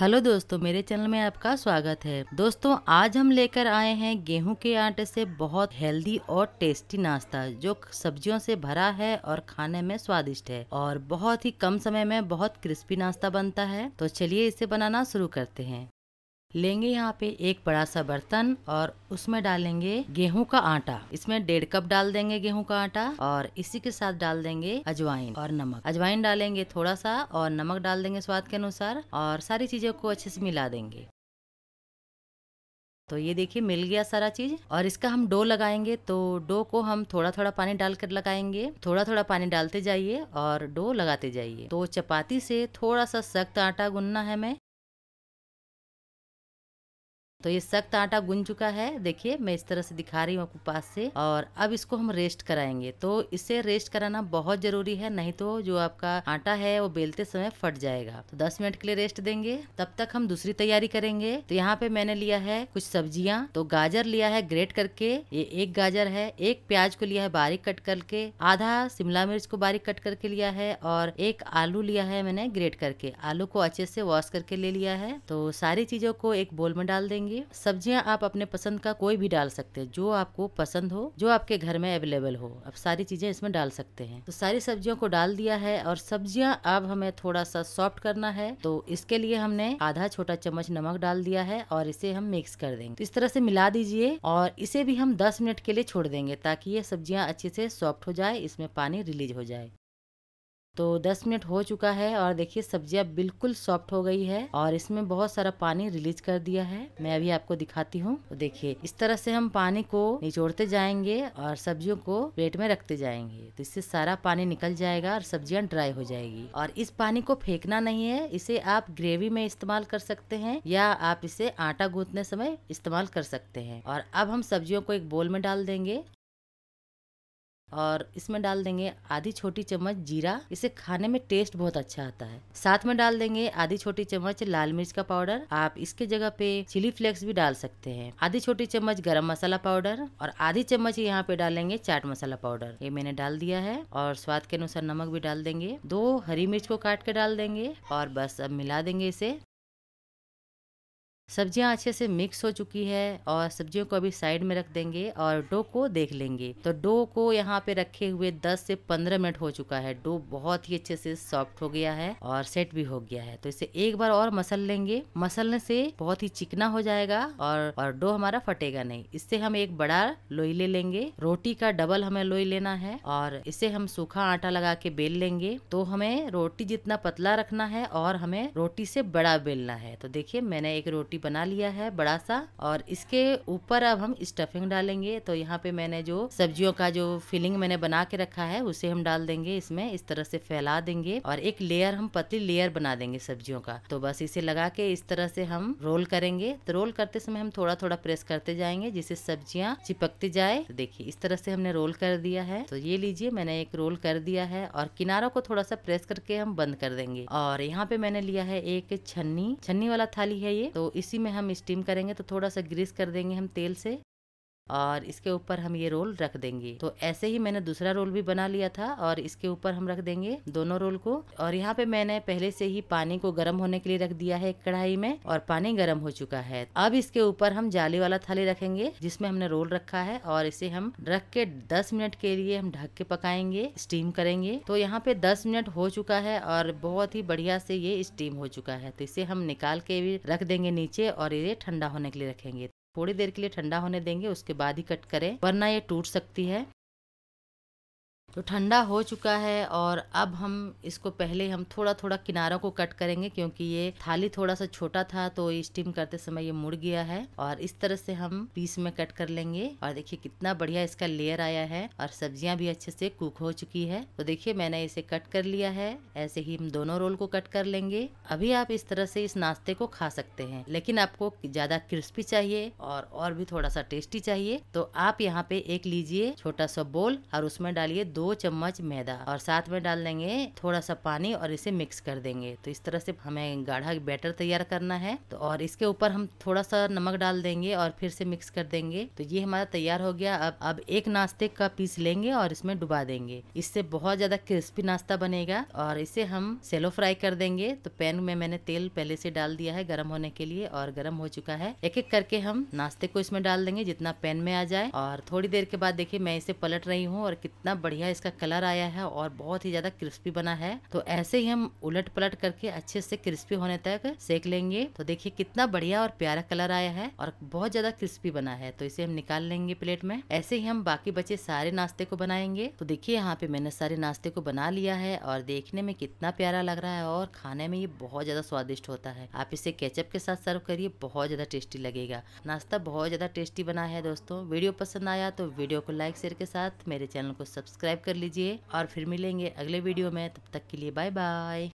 hello दोस्तों मेरे channel में आपका स्वागत है दोस्तों आज हम लेकर आए हैं गेहूं के आटे से बहुत हेल्दी और टेस्टी नाश्ता जो सब्जियों से भरा है और खाने में स्वादिष्ट है और बहुत ही कम समय में बहुत क्रिस्पी नाश्ता बनता है तो चलिए इसे बनाना शुरू करते हैं लेंगे यहाँ पे एक बड़ा सा बर्तन और उसमें डालेंगे गेहूं का आटा इसमें डेढ़ कप डाल देंगे गेहूं का आटा और इसी के साथ डाल देंगे अजवाइन और नमक अजवाइन डालेंगे थोड़ा सा और नमक डाल देंगे स्वाद के अनुसार और सारी चीजों को अच्छे से मिला देंगे तो ये देखिए मिल गया सारा चीज और इसका हम डो लगाएंगे तो डो को हम थोड़ा थोड़ा पानी डालकर लगाएंगे थोड़ा थोड़ा पानी डालते जाइए और डो लगाते जाइए तो चपाती से थोड़ा सा सख्त आटा गुनना है मैं तो ये सख्त आटा गुन चुका है देखिए मैं इस तरह से दिखा रही हूँ आपको पास से और अब इसको हम रेस्ट कराएंगे तो इसे रेस्ट कराना बहुत जरूरी है नहीं तो जो आपका आटा है वो बेलते समय फट जाएगा तो दस मिनट के लिए रेस्ट देंगे तब तक हम दूसरी तैयारी करेंगे तो यहाँ पे मैंने लिया है कुछ सब्जियाँ तो गाजर लिया है ग्रेट करके ये एक गाजर है एक प्याज को लिया है बारीक कट करके आधा शिमला मिर्च को बारीक कट करके लिया है और एक आलू लिया है मैंने ग्रेट करके आलू को अच्छे से वॉश करके ले लिया है तो सारी चीजों को एक बोल में डाल देंगे जाएगी सब्जियां आप अपने पसंद का कोई भी डाल सकते हैं जो आपको पसंद हो जो आपके घर में अवेलेबल हो आप सारी चीजें इसमें डाल सकते हैं तो सारी सब्जियों को डाल दिया है और सब्जियां अब हमें थोड़ा सा सॉफ्ट करना है तो इसके लिए हमने आधा छोटा चम्मच नमक डाल दिया है और इसे हम मिक्स कर देंगे तो इस तरह से मिला दीजिए और इसे भी हम दस मिनट के लिए छोड़ देंगे ताकि ये सब्जियां अच्छे से सॉफ्ट हो जाए इसमें पानी रिलीज हो जाए तो 10 मिनट हो चुका है और देखिए सब्जियां बिल्कुल सॉफ्ट हो गई है और इसमें बहुत सारा पानी रिलीज कर दिया है मैं अभी आपको दिखाती हूँ तो देखिए इस तरह से हम पानी को निचोड़ते जाएंगे और सब्जियों को प्लेट में रखते जाएंगे तो इससे सारा पानी निकल जाएगा और सब्जियां ड्राई हो जाएगी और इस पानी को फेंकना नहीं है इसे आप ग्रेवी में इस्तेमाल कर सकते हैं या आप इसे आटा गूंथने समय इस्तेमाल कर सकते हैं और अब हम सब्जियों को एक बोल में डाल देंगे और इसमें डाल देंगे आधी छोटी चम्मच जीरा इसे खाने में टेस्ट बहुत अच्छा आता है साथ में डाल देंगे आधी छोटी चम्मच लाल मिर्च का पाउडर आप इसके जगह पे चिली फ्लेक्स भी डाल सकते हैं आधी छोटी चम्मच गरम मसाला पाउडर और आधी चम्मच यहाँ पे डालेंगे चाट मसाला पाउडर ये मैंने डाल दिया है और स्वाद के अनुसार नमक भी डाल देंगे दो हरी मिर्च को काट के डाल देंगे और बस अब मिला देंगे इसे सब्जियां अच्छे से मिक्स हो चुकी है और सब्जियों को अभी साइड में रख देंगे और डो को देख लेंगे तो डो को यहाँ पे रखे हुए 10 से 15 मिनट हो चुका है डो बहुत ही अच्छे से सॉफ्ट हो गया है और सेट भी हो गया है तो इसे एक बार और मसल लेंगे मसलने से बहुत ही चिकना हो जाएगा और और डो हमारा फटेगा नहीं इससे हम एक बड़ा लोई ले लेंगे रोटी का डबल हमें लोई लेना है और इसे हम सूखा आटा लगा के बेल लेंगे तो हमें रोटी जितना पतला रखना है और हमें रोटी से बड़ा बेलना है तो देखिये मैंने एक रोटी रोटी बना लिया है बड़ा सा और इसके ऊपर अब हम स्टफिंग डालेंगे तो यहाँ पे मैंने जो सब्जियों का जो फिलिंग मैंने बना के रखा है उसे हम डाल देंगे इसमें इस तरह से फैला देंगे और एक लेयर हम पतली लेयर बना देंगे सब्जियों का तो बस इसे लगा के इस तरह से हम रोल करेंगे तो रोल करते समय हम थोड़ा थोड़ा प्रेस करते जाएंगे जिससे सब्जियाँ चिपकती जाए तो देखिए इस तरह से हमने रोल कर दिया है तो ये लीजिए मैंने एक रोल कर दिया है और किनारों को थोड़ा सा प्रेस करके हम बंद कर देंगे और यहाँ पे मैंने लिया है एक छन्नी छन्नी वाला थाली है ये तो इस इसी में हम स्टीम करेंगे तो थोड़ा सा ग्रीस कर देंगे हम तेल से और इसके ऊपर हम ये रोल रख देंगे तो ऐसे ही मैंने दूसरा रोल भी बना लिया था और इसके ऊपर हम रख देंगे दोनों रोल को और यहाँ पे मैंने पहले से ही पानी को गर्म होने के लिए रख दिया है कढ़ाई में और पानी गर्म हो चुका है अब इसके ऊपर हम जाली वाला थाली रखेंगे जिसमें हमने रोल रखा है और इसे हम रख के दस मिनट के लिए हम ढक के पकाएंगे स्टीम करेंगे तो यहाँ पे दस मिनट हो चुका है और बहुत ही बढ़िया से ये स्टीम हो चुका है तो इसे हम निकाल के भी रख देंगे नीचे और ये ठंडा होने के लिए रखेंगे थोड़ी देर के लिए ठंडा होने देंगे उसके बाद ही कट करें वरना ये टूट सकती है तो ठंडा हो चुका है और अब हम इसको पहले हम थोड़ा थोड़ा किनारों को कट करेंगे क्योंकि ये थाली थोड़ा सा छोटा था तो स्टीम करते समय ये मुड़ गया है और इस तरह से हम पीस में कट कर लेंगे और देखिए कितना बढ़िया इसका लेयर आया है और सब्जियां भी अच्छे से कुक हो चुकी है तो देखिए मैंने इसे कट कर लिया है ऐसे ही हम दोनों रोल को कट कर लेंगे अभी आप इस तरह से इस नाश्ते को खा सकते हैं लेकिन आपको ज्यादा क्रिस्पी चाहिए और और भी थोड़ा सा टेस्टी चाहिए तो आप यहाँ पे एक लीजिए छोटा सा बोल और उसमें डालिए दो दो चम्मच मैदा और साथ में डाल देंगे थोड़ा सा पानी और इसे मिक्स कर देंगे तो इस तरह से हमें गाढ़ा बैटर तैयार करना है तो और इसके ऊपर हम थोड़ा सा नमक डाल देंगे और फिर से मिक्स कर देंगे तो ये हमारा तैयार हो गया अब अब एक नाश्ते का पीस लेंगे और इसमें डुबा देंगे इससे बहुत ज्यादा क्रिस्पी नाश्ता बनेगा और इसे हम सेलो फ्राई कर देंगे तो पैन में मैंने तेल पहले से डाल दिया है गर्म होने के लिए और गर्म हो चुका है एक एक करके हम नाश्ते को इसमें डाल देंगे जितना पैन में आ जाए और थोड़ी देर के बाद देखिए मैं इसे पलट रही हूँ और कितना बढ़िया बढ़िया इसका कलर आया है और बहुत ही ज़्यादा क्रिस्पी बना है तो ऐसे ही हम उलट पलट करके अच्छे से क्रिस्पी होने तक सेक लेंगे तो देखिए कितना बढ़िया और प्यारा कलर आया है और बहुत ज़्यादा क्रिस्पी बना है तो इसे हम निकाल लेंगे प्लेट में ऐसे ही हम बाकी बचे सारे नाश्ते को बनाएंगे तो देखिए यहाँ पे मैंने सारे नाश्ते को बना लिया है और देखने में कितना प्यारा लग रहा है और खाने में ये बहुत ज़्यादा स्वादिष्ट होता है आप इसे केचप के साथ सर्व करिए बहुत ज़्यादा टेस्टी लगेगा नाश्ता बहुत ज़्यादा टेस्टी बना है दोस्तों वीडियो पसंद आया तो वीडियो को लाइक शेयर के साथ मेरे चैनल को सब्सक्राइब सब्सक्राइब कर लीजिए और फिर मिलेंगे अगले वीडियो में तब तक के लिए बाय बाय